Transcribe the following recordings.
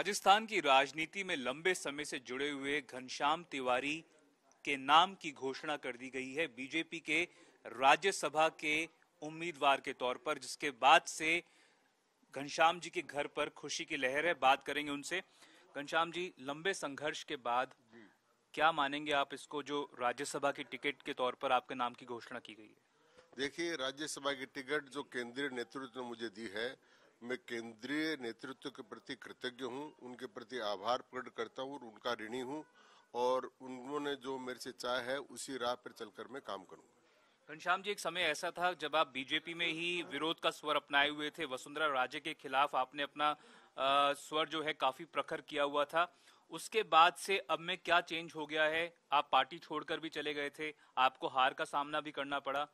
राजस्थान की राजनीति में लंबे समय से जुड़े हुए घनश्याम तिवारी के नाम की घोषणा कर दी गई है बीजेपी के राज्यसभा के उम्मीदवार के तौर पर जिसके बाद से घनश्याम जी के घर पर खुशी की लहर है बात करेंगे उनसे घनश्याम जी लंबे संघर्ष के बाद क्या मानेंगे आप इसको जो राज्यसभा की टिकट के तौर पर आपके नाम की घोषणा की गई है देखिए राज्यसभा की टिकट जो केंद्रीय नेतृत्व ने मुझे दी है मैं केंद्रीय नेतृत्व के प्रति कृतज्ञ हूँ उनके प्रति आभार प्रकट करता हूँ और उनका ऋणी हूँ और उन्होंने जो मेरे से चाह है उसी राह पर चलकर मैं काम करूंगा घनश्याम जी एक समय ऐसा था जब आप बीजेपी में ही विरोध का स्वर अपनाए हुए थे वसुंधरा राजे के खिलाफ आपने अपना आ, स्वर जो है काफी प्रखर किया हुआ था उसके बाद से अब में क्या चेंज हो गया है आप पार्टी छोड़कर भी चले गए थे आपको हार का सामना भी करना पड़ा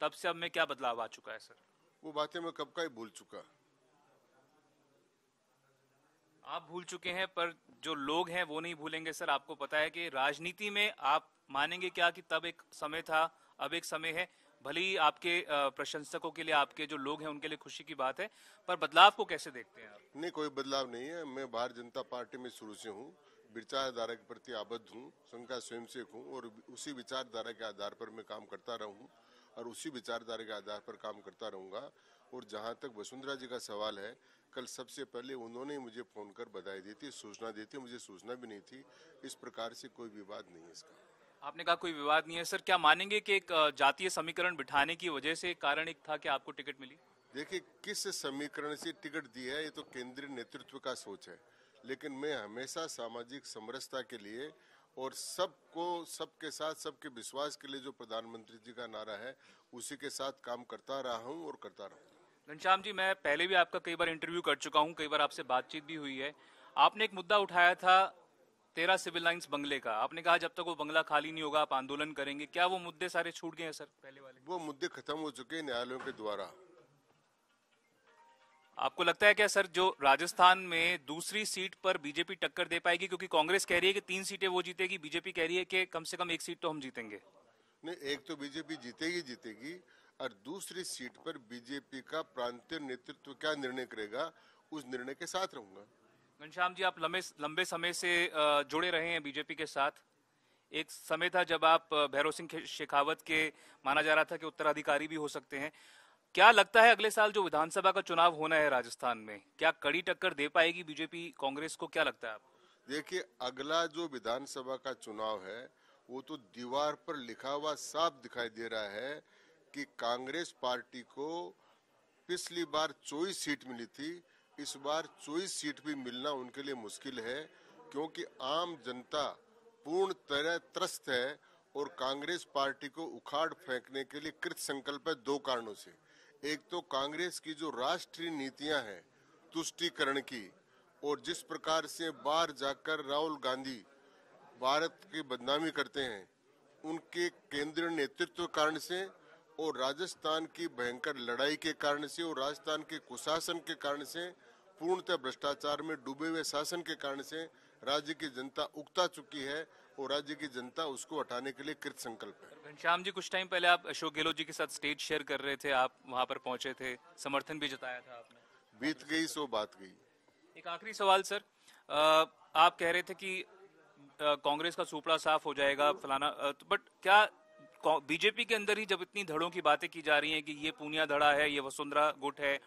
तब से अब में क्या बदलाव आ चुका है सर वो बातें मैं कब का ही बोल चुका आप भूल चुके हैं पर जो लोग हैं वो नहीं भूलेंगे सर आपको पता है कि राजनीति में आप मानेंगे क्या कि तब एक समय था अब एक समय है भले ही आपके प्रशंसकों के लिए आपके जो लोग हैं उनके लिए खुशी की बात है पर बदलाव को कैसे देखते हैं आप नहीं कोई बदलाव नहीं है मैं भारतीय जनता पार्टी में शुरू से हूँ विचारधारा के प्रति आबद्ध हूँ संघ से हूँ और उसी विचारधारा के आधार पर मैं काम करता रहूँ और उसी विचारधारा के आधार पर काम करता रहूँगा और जहाँ तक वसुंधरा जी का सवाल है कल सबसे पहले उन्होंने मुझे फ़ोन कर बधाई दी थी सूचना दी थी मुझे सूचना भी नहीं थी इस प्रकार से कोई विवाद नहीं है इसका आपने कहा कोई विवाद नहीं है सर क्या मानेंगे कि एक जातीय समीकरण बिठाने की वजह से कारण एक था कि आपको टिकट मिली देखिए किस समीकरण से टिकट दी है ये तो केंद्रीय नेतृत्व का सोच है लेकिन मैं हमेशा सामाजिक समरसता के लिए और सबको सबके साथ सबके विश्वास के लिए जो प्रधानमंत्री जी का नारा है उसी के साथ काम करता रहा हूँ और करता रहूँगा घनश्याम जी मैं पहले भी आपका कई बार इंटरव्यू कर चुका हूँ कई बार आपसे बातचीत भी हुई है आपने एक मुद्दा उठाया था तेरह सिविल लाइन्स बंगले का आपने कहा जब तक वो बंगला खाली नहीं होगा आप आंदोलन करेंगे क्या वो मुद्दे सारे छूट गए हैं सर पहले वाले वो मुद्दे खत्म हो चुके हैं न्यायालयों के द्वारा आपको लगता है क्या सर जो राजस्थान में दूसरी सीट पर बीजेपी टक्कर दे पाएगी क्योंकि कांग्रेस कह रही है कि तीन सीटें वो जीतेगी बीजेपी कह रही है कि कम से कम एक सीट तो हम जीतेंगे नहीं एक तो बीजेपी जीतेगी जीतेगी और दूसरी सीट पर बीजेपी का प्रांतीय नेतृत्व क्या निर्णय करेगा उस निर्णय के साथ रहूंगा घनश्याम जी आप लंबे लंबे समय से जुड़े रहे हैं बीजेपी के साथ एक समय था जब आप भैरव सिंह शेखावत के माना जा रहा था कि उत्तराधिकारी भी हो सकते हैं क्या लगता है अगले साल जो विधानसभा का चुनाव होना है राजस्थान में क्या कड़ी टक्कर दे पाएगी बीजेपी कांग्रेस को क्या लगता है आप देखिए अगला जो विधानसभा का चुनाव है वो तो दीवार पर लिखा हुआ साफ दिखाई दे रहा है कि कांग्रेस पार्टी को पिछली बार चौबीस सीट मिली थी इस बार चौबीस सीट भी मिलना उनके लिए मुश्किल है क्योंकि आम जनता पूर्ण तरह त्रस्त है और कांग्रेस पार्टी को उखाड़ फेंकने के लिए कृत संकल्प है दो कारणों से एक तो कांग्रेस की जो राष्ट्रीय नीतियां हैं तुष्टिकरण की और जिस प्रकार से बाहर जाकर राहुल गांधी भारत की बदनामी करते हैं उनके केंद्रीय नेतृत्व कारण से और राजस्थान की भयंकर लड़ाई के कारण से और राजस्थान के कुशासन के कारण से पूर्णतः भ्रष्टाचार में डूबे हुए शासन के कारण से राज्य की जनता उगता चुकी है और राज्य की जनता उसको हटाने के लिए कृत संकल्प है घनश्याम जी कुछ टाइम पहले आप अशोक गहलोत जी के साथ स्टेज शेयर कर रहे थे आप वहां पर पहुंचे थे समर्थन भी जताया था आपने बीत गई सो बात गई एक आखिरी सवाल सर आप कह रहे थे कि कांग्रेस का सुपड़ा साफ हो जाएगा फलाना बट तो, क्या बीजेपी के अंदर ही जब इतनी धड़ों की बातें की जा रही हैं कि ये पूनिया धड़ा है ये वसुंधरा गुट है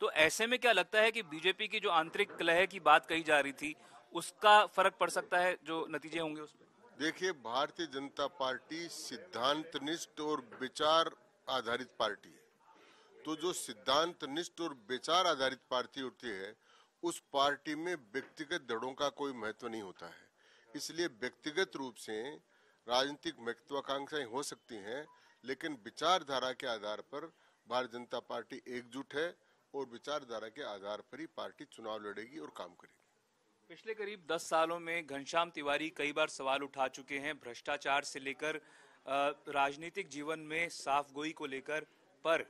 तो ऐसे में क्या लगता है कि बीजेपी की जो आंतरिक कलह की बात कही जा रही थी उसका फर्क पड़ सकता है जो नतीजे होंगे उस पर देखिए भारतीय जनता पार्टी सिद्धांत निष्ठ और विचार आधारित पार्टी है तो जो सिद्धांत निष्ठ और विचार आधारित पार्टी होती है उस पार्टी में व्यक्तिगत दड़ों का कोई महत्व नहीं होता है इसलिए व्यक्तिगत रूप से राजनीतिक महत्वाकांक्षाएं हो सकती हैं लेकिन विचारधारा के आधार पर भारतीय जनता पार्टी एकजुट है और विचारधारा के आधार पर ही पार्टी चुनाव लड़ेगी और काम करेगी पिछले करीब 10 सालों में घनश्याम तिवारी कई बार सवाल उठा चुके हैं भ्रष्टाचार से लेकर राजनीतिक जीवन में साफ गोई को लेकर पर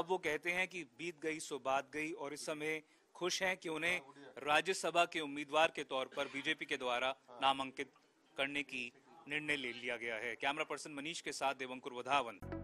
अब वो कहते हैं कि बीत गई सो बात गई और इस समय खुश हैं कि उन्हें राज्यसभा के उम्मीदवार के तौर पर बीजेपी के द्वारा नामांकित करने की निर्णय ले लिया गया है कैमरा पर्सन मनीष के साथ देवंकुर वधावन